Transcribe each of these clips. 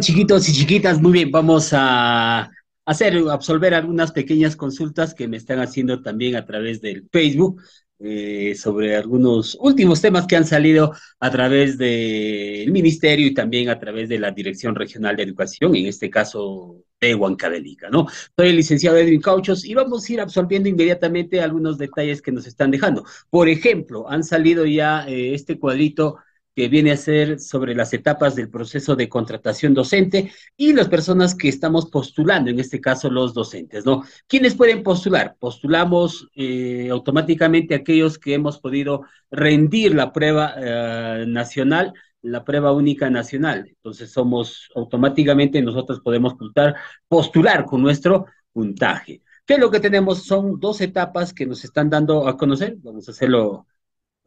chiquitos y chiquitas? Muy bien, vamos a hacer, absolver algunas pequeñas consultas que me están haciendo también a través del Facebook eh, sobre algunos últimos temas que han salido a través del Ministerio y también a través de la Dirección Regional de Educación, en este caso de Huancavelica, ¿no? Soy el licenciado Edwin Cauchos y vamos a ir absorbiendo inmediatamente algunos detalles que nos están dejando. Por ejemplo, han salido ya eh, este cuadrito que viene a ser sobre las etapas del proceso de contratación docente y las personas que estamos postulando, en este caso los docentes, ¿no? ¿Quiénes pueden postular? Postulamos eh, automáticamente aquellos que hemos podido rendir la prueba eh, nacional, la prueba única nacional. Entonces somos automáticamente nosotros podemos postular, postular con nuestro puntaje. ¿Qué es lo que tenemos? Son dos etapas que nos están dando a conocer. Vamos a hacerlo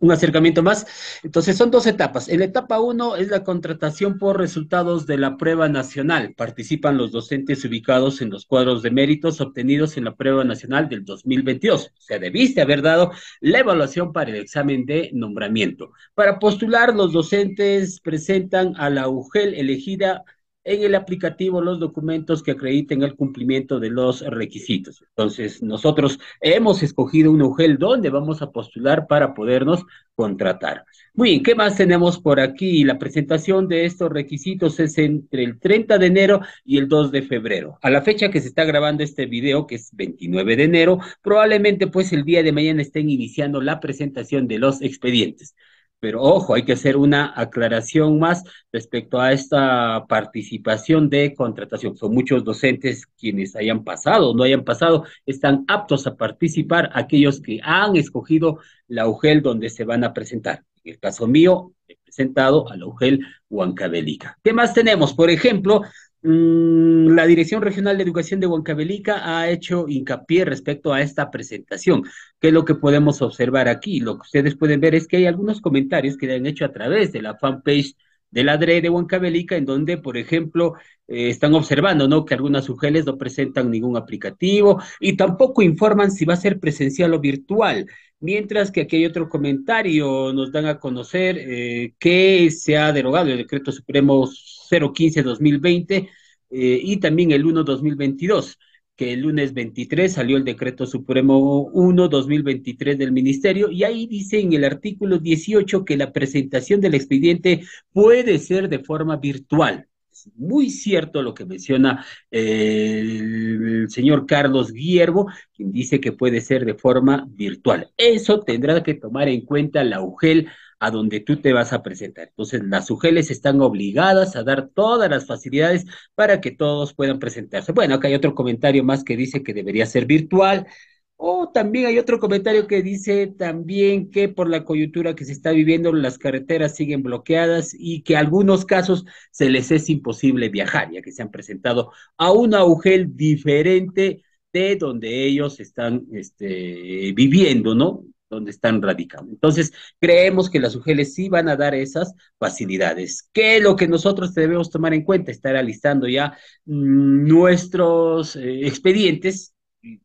un acercamiento más. Entonces, son dos etapas. En la etapa uno es la contratación por resultados de la prueba nacional. Participan los docentes ubicados en los cuadros de méritos obtenidos en la prueba nacional del 2022. O sea, debiste haber dado la evaluación para el examen de nombramiento. Para postular, los docentes presentan a la UGEL elegida en el aplicativo los documentos que acrediten el cumplimiento de los requisitos. Entonces, nosotros hemos escogido un UGEL donde vamos a postular para podernos contratar. Muy bien, ¿qué más tenemos por aquí? La presentación de estos requisitos es entre el 30 de enero y el 2 de febrero. A la fecha que se está grabando este video, que es 29 de enero, probablemente pues el día de mañana estén iniciando la presentación de los expedientes. Pero ojo, hay que hacer una aclaración más respecto a esta participación de contratación. Son muchos docentes quienes hayan pasado, o no hayan pasado, están aptos a participar aquellos que han escogido la UGEL donde se van a presentar. En el caso mío, he presentado a la UGEL Huancavelica. ¿Qué más tenemos? Por ejemplo, Mm, la Dirección Regional de Educación de Huancavelica ha hecho hincapié respecto a esta presentación. ¿Qué es lo que podemos observar aquí? Lo que ustedes pueden ver es que hay algunos comentarios que han hecho a través de la fanpage del DRE de Huancavelica, en donde, por ejemplo, eh, están observando ¿no? que algunas UGLs no presentan ningún aplicativo y tampoco informan si va a ser presencial o virtual. Mientras que aquí hay otro comentario, nos dan a conocer eh, que se ha derogado el decreto supremo 015-2020 eh, y también el 1-2022 que el lunes 23 salió el decreto supremo 1-2023 del ministerio y ahí dice en el artículo 18 que la presentación del expediente puede ser de forma virtual. muy cierto lo que menciona eh, el señor Carlos Guillermo, quien dice que puede ser de forma virtual. Eso tendrá que tomar en cuenta la UGEL a donde tú te vas a presentar. Entonces, las UGL están obligadas a dar todas las facilidades para que todos puedan presentarse. Bueno, acá hay otro comentario más que dice que debería ser virtual. O también hay otro comentario que dice también que por la coyuntura que se está viviendo las carreteras siguen bloqueadas y que en algunos casos se les es imposible viajar, ya que se han presentado a una UGEL diferente de donde ellos están este, viviendo, ¿no? donde están radicando. Entonces, creemos que las UGL sí van a dar esas facilidades. ¿Qué es lo que nosotros debemos tomar en cuenta? Estar alistando ya mm, nuestros eh, expedientes.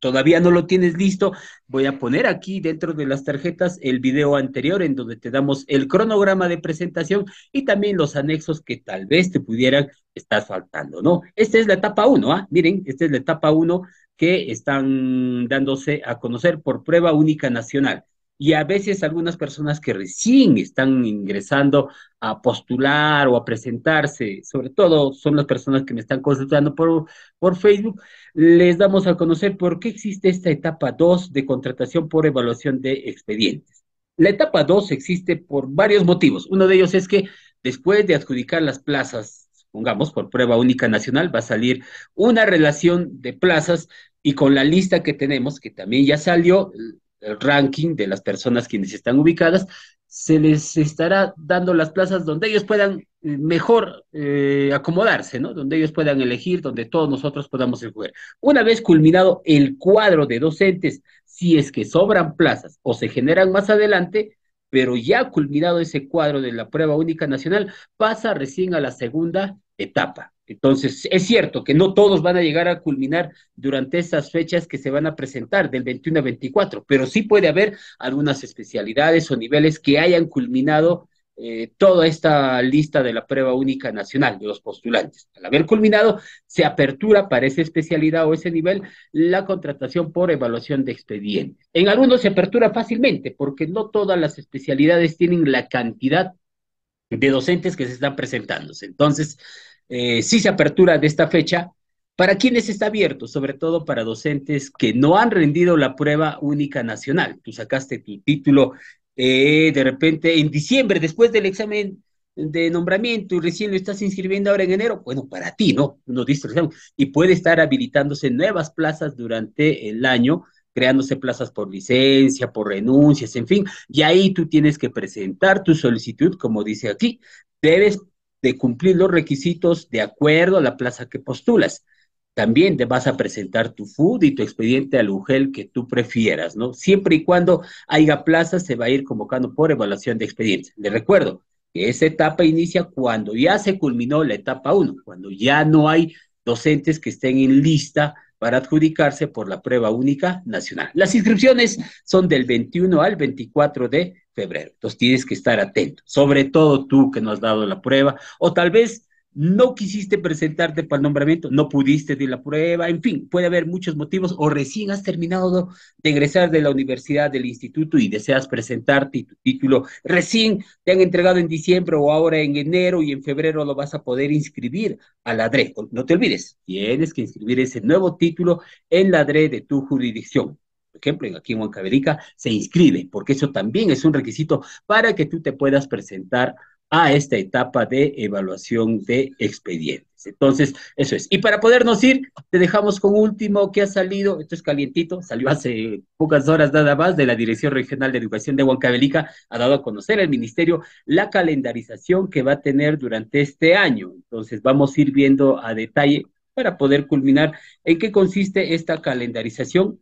Todavía no lo tienes listo. Voy a poner aquí dentro de las tarjetas el video anterior en donde te damos el cronograma de presentación y también los anexos que tal vez te pudieran estar faltando, ¿no? Esta es la etapa 1, ¿ah? Miren, esta es la etapa 1 que están dándose a conocer por prueba única nacional y a veces algunas personas que recién están ingresando a postular o a presentarse, sobre todo son las personas que me están consultando por, por Facebook, les damos a conocer por qué existe esta etapa 2 de contratación por evaluación de expedientes. La etapa 2 existe por varios motivos. Uno de ellos es que después de adjudicar las plazas, pongamos por prueba única nacional, va a salir una relación de plazas y con la lista que tenemos, que también ya salió, el ranking de las personas quienes están ubicadas, se les estará dando las plazas donde ellos puedan eh, mejor eh, acomodarse, ¿no? Donde ellos puedan elegir, donde todos nosotros podamos jugar Una vez culminado el cuadro de docentes, si es que sobran plazas o se generan más adelante, pero ya culminado ese cuadro de la prueba única nacional, pasa recién a la segunda etapa. Entonces, es cierto que no todos van a llegar a culminar durante esas fechas que se van a presentar del 21 al 24, pero sí puede haber algunas especialidades o niveles que hayan culminado eh, toda esta lista de la prueba única nacional de los postulantes. Al haber culminado, se apertura para esa especialidad o ese nivel la contratación por evaluación de expediente. En algunos se apertura fácilmente porque no todas las especialidades tienen la cantidad de docentes que se están presentándose. Entonces, eh, sí se apertura de esta fecha. ¿Para quienes está abierto? Sobre todo para docentes que no han rendido la prueba única nacional. Tú sacaste tu título eh, de repente en diciembre, después del examen de nombramiento y recién lo estás inscribiendo ahora en enero, bueno, para ti, ¿no? no distracción. y puede estar habilitándose nuevas plazas durante el año, creándose plazas por licencia, por renuncias, en fin, y ahí tú tienes que presentar tu solicitud, como dice aquí, debes de cumplir los requisitos de acuerdo a la plaza que postulas también te vas a presentar tu food y tu expediente al UGEL que tú prefieras, ¿no? Siempre y cuando haya plazas, se va a ir convocando por evaluación de expedientes. Les recuerdo que esa etapa inicia cuando ya se culminó la etapa 1, cuando ya no hay docentes que estén en lista para adjudicarse por la prueba única nacional. Las inscripciones son del 21 al 24 de febrero, entonces tienes que estar atento, sobre todo tú que no has dado la prueba o tal vez no quisiste presentarte para el nombramiento, no pudiste de la prueba, en fin, puede haber muchos motivos, o recién has terminado de egresar de la universidad, del instituto y deseas presentarte tu título recién te han entregado en diciembre o ahora en enero y en febrero lo vas a poder inscribir a la DRE. No te olvides, tienes que inscribir ese nuevo título en la DRE de tu jurisdicción por ejemplo, aquí en Huancaberica se inscribe, porque eso también es un requisito para que tú te puedas presentar a esta etapa de evaluación de expedientes. Entonces, eso es. Y para podernos ir, te dejamos con último que ha salido, esto es calientito, salió hace pocas horas nada más de la Dirección Regional de Educación de Huancavelica, ha dado a conocer al ministerio la calendarización que va a tener durante este año. Entonces, vamos a ir viendo a detalle para poder culminar en qué consiste esta calendarización.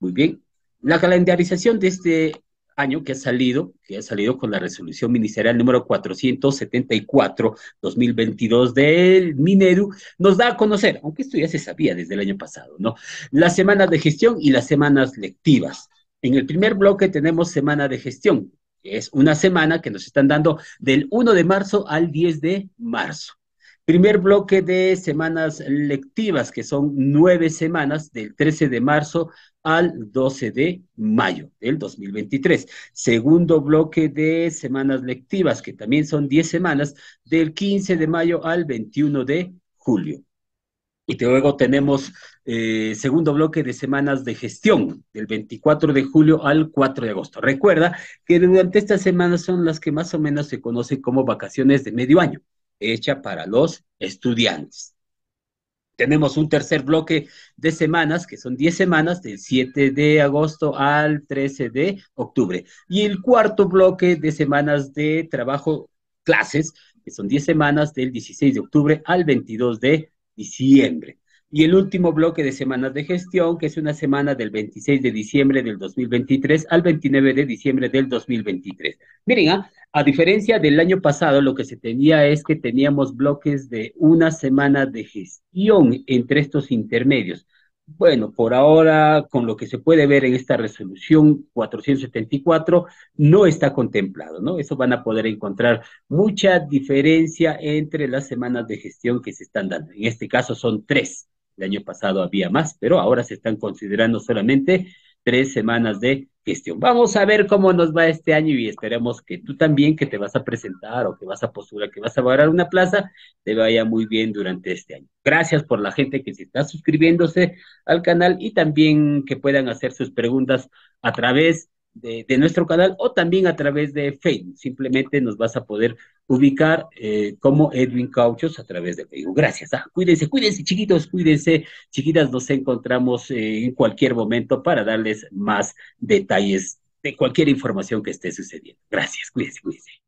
Muy bien. La calendarización de este año que ha salido, que ha salido con la resolución ministerial número 474-2022 del Mineru, nos da a conocer, aunque esto ya se sabía desde el año pasado, ¿no? Las semanas de gestión y las semanas lectivas. En el primer bloque tenemos semana de gestión, que es una semana que nos están dando del 1 de marzo al 10 de marzo. Primer bloque de semanas lectivas, que son nueve semanas, del 13 de marzo al 12 de mayo del 2023. Segundo bloque de semanas lectivas, que también son diez semanas, del 15 de mayo al 21 de julio. Y luego tenemos eh, segundo bloque de semanas de gestión, del 24 de julio al 4 de agosto. Recuerda que durante estas semanas son las que más o menos se conocen como vacaciones de medio año hecha para los estudiantes. Tenemos un tercer bloque de semanas, que son 10 semanas, del 7 de agosto al 13 de octubre. Y el cuarto bloque de semanas de trabajo, clases, que son 10 semanas, del 16 de octubre al 22 de diciembre y el último bloque de semanas de gestión, que es una semana del 26 de diciembre del 2023 al 29 de diciembre del 2023. Miren, ¿ah? a diferencia del año pasado, lo que se tenía es que teníamos bloques de una semana de gestión entre estos intermedios. Bueno, por ahora, con lo que se puede ver en esta resolución 474, no está contemplado, ¿no? Eso van a poder encontrar mucha diferencia entre las semanas de gestión que se están dando. En este caso son tres el año pasado había más, pero ahora se están considerando solamente tres semanas de gestión. Vamos a ver cómo nos va este año y esperemos que tú también, que te vas a presentar o que vas a postular, que vas a valorar una plaza, te vaya muy bien durante este año. Gracias por la gente que se está suscribiéndose al canal y también que puedan hacer sus preguntas a través de, de nuestro canal o también a través de Facebook. Simplemente nos vas a poder ubicar eh, como Edwin Cauchos a través de Facebook. Gracias. Ah, cuídense, cuídense, chiquitos, cuídense. Chiquitas, nos encontramos eh, en cualquier momento para darles más detalles de cualquier información que esté sucediendo. Gracias, cuídense, cuídense.